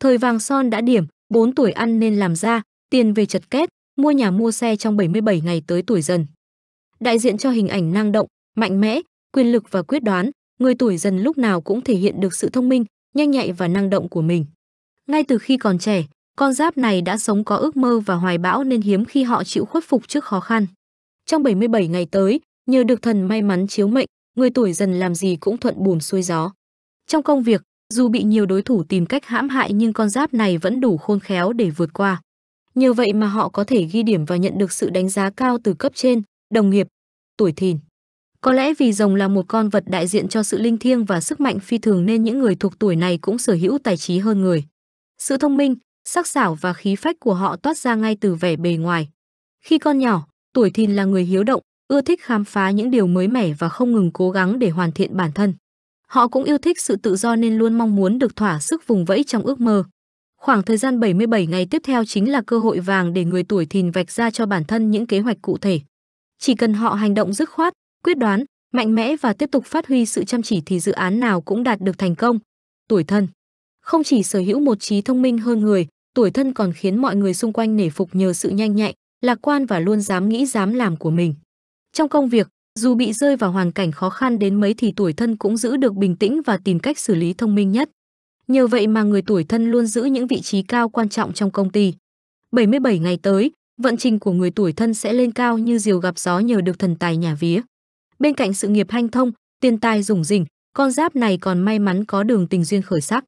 Thời vàng son đã điểm, 4 tuổi ăn nên làm ra, tiền về chật két, mua nhà mua xe trong 77 ngày tới tuổi dần. Đại diện cho hình ảnh năng động, mạnh mẽ, quyền lực và quyết đoán, người tuổi dần lúc nào cũng thể hiện được sự thông minh, nhanh nhạy và năng động của mình. Ngay từ khi còn trẻ, con giáp này đã sống có ước mơ và hoài bão nên hiếm khi họ chịu khuất phục trước khó khăn. Trong 77 ngày tới, nhờ được thần may mắn chiếu mệnh, người tuổi dần làm gì cũng thuận buồm xuôi gió. Trong công việc, dù bị nhiều đối thủ tìm cách hãm hại nhưng con giáp này vẫn đủ khôn khéo để vượt qua. Nhờ vậy mà họ có thể ghi điểm và nhận được sự đánh giá cao từ cấp trên, đồng nghiệp, tuổi thìn. Có lẽ vì rồng là một con vật đại diện cho sự linh thiêng và sức mạnh phi thường nên những người thuộc tuổi này cũng sở hữu tài trí hơn người. Sự thông minh, sắc sảo và khí phách của họ toát ra ngay từ vẻ bề ngoài. Khi con nhỏ, tuổi thìn là người hiếu động, ưa thích khám phá những điều mới mẻ và không ngừng cố gắng để hoàn thiện bản thân. Họ cũng yêu thích sự tự do nên luôn mong muốn được thỏa sức vùng vẫy trong ước mơ. Khoảng thời gian 77 ngày tiếp theo chính là cơ hội vàng để người tuổi thìn vạch ra cho bản thân những kế hoạch cụ thể. Chỉ cần họ hành động dứt khoát, quyết đoán, mạnh mẽ và tiếp tục phát huy sự chăm chỉ thì dự án nào cũng đạt được thành công. Tuổi thân Không chỉ sở hữu một trí thông minh hơn người, tuổi thân còn khiến mọi người xung quanh nể phục nhờ sự nhanh nhạy, lạc quan và luôn dám nghĩ dám làm của mình. Trong công việc, dù bị rơi vào hoàn cảnh khó khăn đến mấy thì tuổi thân cũng giữ được bình tĩnh và tìm cách xử lý thông minh nhất. Nhờ vậy mà người tuổi thân luôn giữ những vị trí cao quan trọng trong công ty. 77 ngày tới, vận trình của người tuổi thân sẽ lên cao như diều gặp gió nhờ được thần tài nhà vía. Bên cạnh sự nghiệp hanh thông, tiền tài rủng rỉnh, con giáp này còn may mắn có đường tình duyên khởi sắc.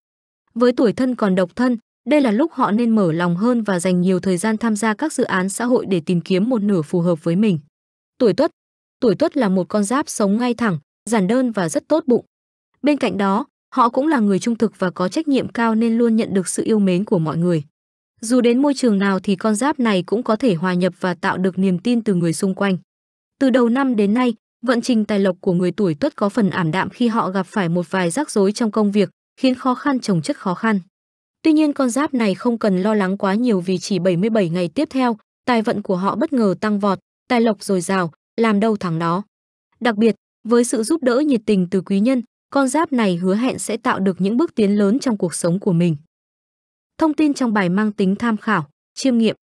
Với tuổi thân còn độc thân, đây là lúc họ nên mở lòng hơn và dành nhiều thời gian tham gia các dự án xã hội để tìm kiếm một nửa phù hợp với mình. Tuổi Tuất, Tuổi Tuất là một con giáp sống ngay thẳng, giản đơn và rất tốt bụng. Bên cạnh đó, họ cũng là người trung thực và có trách nhiệm cao nên luôn nhận được sự yêu mến của mọi người. Dù đến môi trường nào thì con giáp này cũng có thể hòa nhập và tạo được niềm tin từ người xung quanh. Từ đầu năm đến nay, vận trình tài lộc của người tuổi Tuất có phần ảm đạm khi họ gặp phải một vài rắc rối trong công việc, khiến khó khăn chồng chất khó khăn. Tuy nhiên con giáp này không cần lo lắng quá nhiều vì chỉ 77 ngày tiếp theo, tài vận của họ bất ngờ tăng vọt, tài lộc dồi dào, làm đâu thằng đó. Đặc biệt, với sự giúp đỡ nhiệt tình từ quý nhân, con giáp này hứa hẹn sẽ tạo được những bước tiến lớn trong cuộc sống của mình. Thông tin trong bài mang tính tham khảo, chiêm nghiệm.